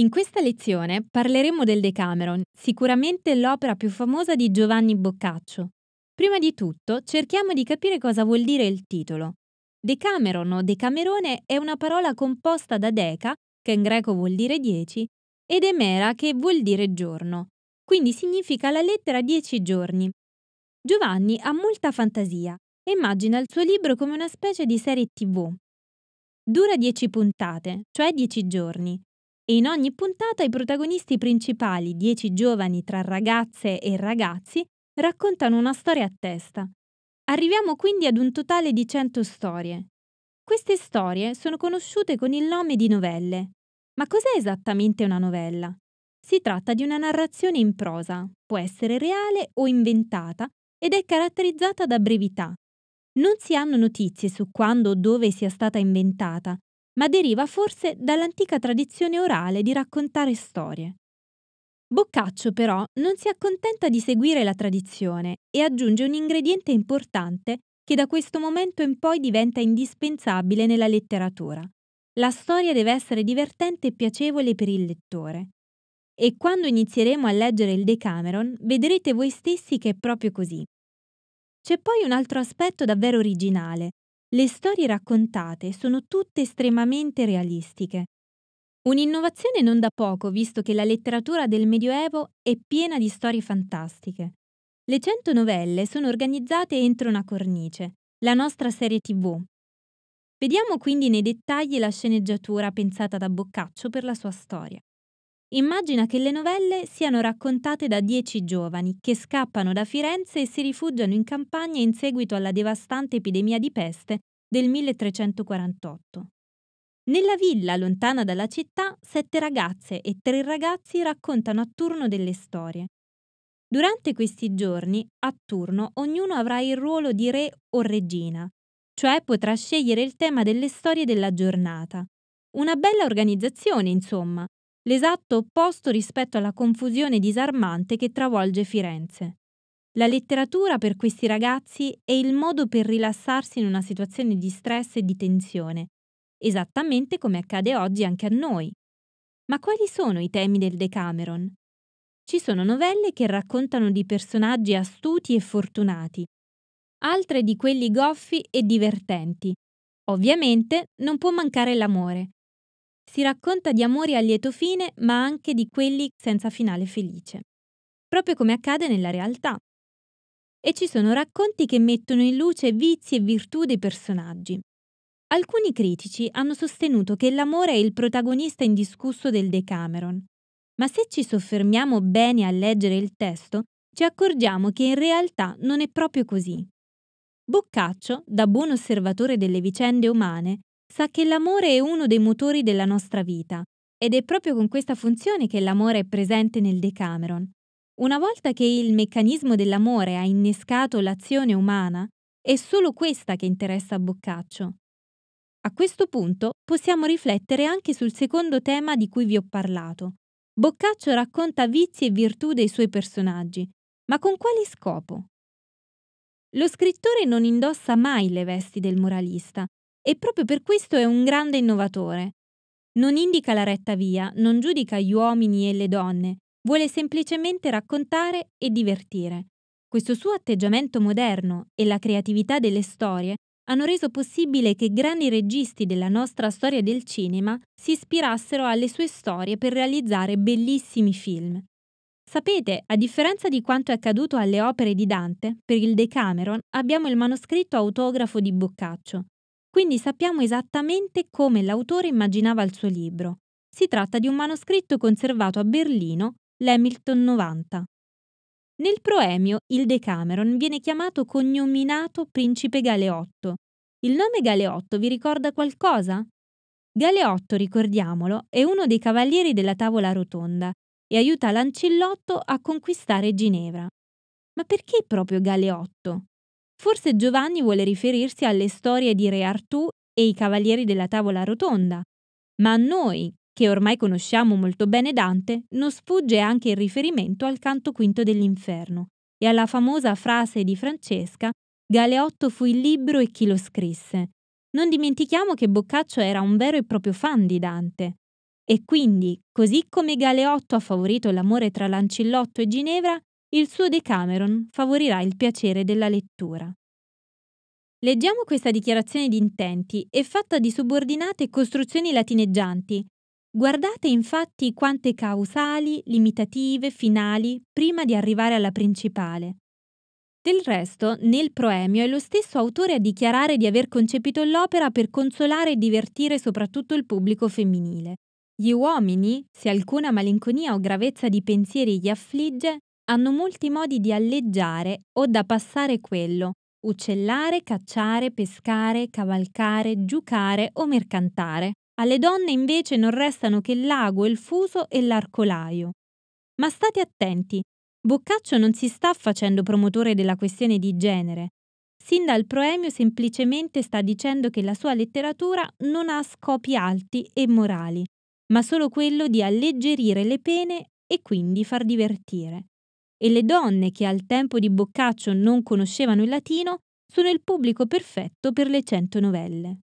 In questa lezione parleremo del Decameron, sicuramente l'opera più famosa di Giovanni Boccaccio. Prima di tutto cerchiamo di capire cosa vuol dire il titolo. Decameron o Decamerone è una parola composta da deca, che in greco vuol dire dieci, ed emera, che vuol dire giorno. Quindi significa la lettera dieci giorni. Giovanni ha molta fantasia e immagina il suo libro come una specie di serie tv. Dura dieci puntate, cioè dieci giorni, e in ogni puntata i protagonisti principali, dieci giovani tra ragazze e ragazzi, raccontano una storia a testa. Arriviamo quindi ad un totale di 100 storie. Queste storie sono conosciute con il nome di novelle. Ma cos'è esattamente una novella? Si tratta di una narrazione in prosa, può essere reale o inventata ed è caratterizzata da brevità. Non si hanno notizie su quando o dove sia stata inventata ma deriva forse dall'antica tradizione orale di raccontare storie. Boccaccio però non si accontenta di seguire la tradizione e aggiunge un ingrediente importante che da questo momento in poi diventa indispensabile nella letteratura. La storia deve essere divertente e piacevole per il lettore. E quando inizieremo a leggere il Decameron, vedrete voi stessi che è proprio così. C'è poi un altro aspetto davvero originale, le storie raccontate sono tutte estremamente realistiche. Un'innovazione non da poco, visto che la letteratura del Medioevo è piena di storie fantastiche. Le 100 novelle sono organizzate entro una cornice, la nostra serie TV. Vediamo quindi nei dettagli la sceneggiatura pensata da Boccaccio per la sua storia. Immagina che le novelle siano raccontate da dieci giovani che scappano da Firenze e si rifugiano in campagna in seguito alla devastante epidemia di peste del 1348. Nella villa lontana dalla città, sette ragazze e tre ragazzi raccontano a turno delle storie. Durante questi giorni, a turno, ognuno avrà il ruolo di re o regina, cioè potrà scegliere il tema delle storie della giornata. Una bella organizzazione, insomma, l'esatto opposto rispetto alla confusione disarmante che travolge Firenze. La letteratura per questi ragazzi è il modo per rilassarsi in una situazione di stress e di tensione, esattamente come accade oggi anche a noi. Ma quali sono i temi del Decameron? Ci sono novelle che raccontano di personaggi astuti e fortunati, altre di quelli goffi e divertenti. Ovviamente non può mancare l'amore, si racconta di amori a lieto fine, ma anche di quelli senza finale felice, proprio come accade nella realtà. E ci sono racconti che mettono in luce vizi e virtù dei personaggi. Alcuni critici hanno sostenuto che l'amore è il protagonista indiscusso del Decameron, ma se ci soffermiamo bene a leggere il testo, ci accorgiamo che in realtà non è proprio così. Boccaccio, da buon osservatore delle vicende umane, sa che l'amore è uno dei motori della nostra vita ed è proprio con questa funzione che l'amore è presente nel Decameron. Una volta che il meccanismo dell'amore ha innescato l'azione umana, è solo questa che interessa a Boccaccio. A questo punto possiamo riflettere anche sul secondo tema di cui vi ho parlato. Boccaccio racconta vizi e virtù dei suoi personaggi, ma con quale scopo? Lo scrittore non indossa mai le vesti del moralista, e proprio per questo è un grande innovatore. Non indica la retta via, non giudica gli uomini e le donne, vuole semplicemente raccontare e divertire. Questo suo atteggiamento moderno e la creatività delle storie hanno reso possibile che grandi registi della nostra storia del cinema si ispirassero alle sue storie per realizzare bellissimi film. Sapete, a differenza di quanto è accaduto alle opere di Dante, per il Decameron abbiamo il manoscritto autografo di Boccaccio, quindi sappiamo esattamente come l'autore immaginava il suo libro. Si tratta di un manoscritto conservato a Berlino, l'Hamilton 90. Nel proemio il Decameron viene chiamato cognominato Principe Galeotto. Il nome Galeotto vi ricorda qualcosa? Galeotto, ricordiamolo, è uno dei cavalieri della tavola rotonda e aiuta Lancillotto a conquistare Ginevra. Ma perché proprio Galeotto? Forse Giovanni vuole riferirsi alle storie di Re Artù e i cavalieri della tavola rotonda, ma a noi, che ormai conosciamo molto bene Dante, non sfugge anche il riferimento al canto quinto dell'inferno e alla famosa frase di Francesca Galeotto fu il libro e chi lo scrisse. Non dimentichiamo che Boccaccio era un vero e proprio fan di Dante. E quindi, così come Galeotto ha favorito l'amore tra Lancillotto e Ginevra, il suo Decameron favorirà il piacere della lettura. Leggiamo questa dichiarazione di intenti, è fatta di subordinate costruzioni latineggianti. Guardate infatti quante causali, limitative, finali, prima di arrivare alla principale. Del resto, nel proemio è lo stesso autore a dichiarare di aver concepito l'opera per consolare e divertire soprattutto il pubblico femminile. Gli uomini, se alcuna malinconia o gravezza di pensieri gli affligge, hanno molti modi di alleggiare o da passare quello, uccellare, cacciare, pescare, cavalcare, giocare o mercantare. Alle donne invece non restano che lago, il fuso e l'arcolaio. Ma state attenti, Boccaccio non si sta facendo promotore della questione di genere. Sin dal proemio semplicemente sta dicendo che la sua letteratura non ha scopi alti e morali, ma solo quello di alleggerire le pene e quindi far divertire e le donne che al tempo di Boccaccio non conoscevano il latino sono il pubblico perfetto per le cento novelle.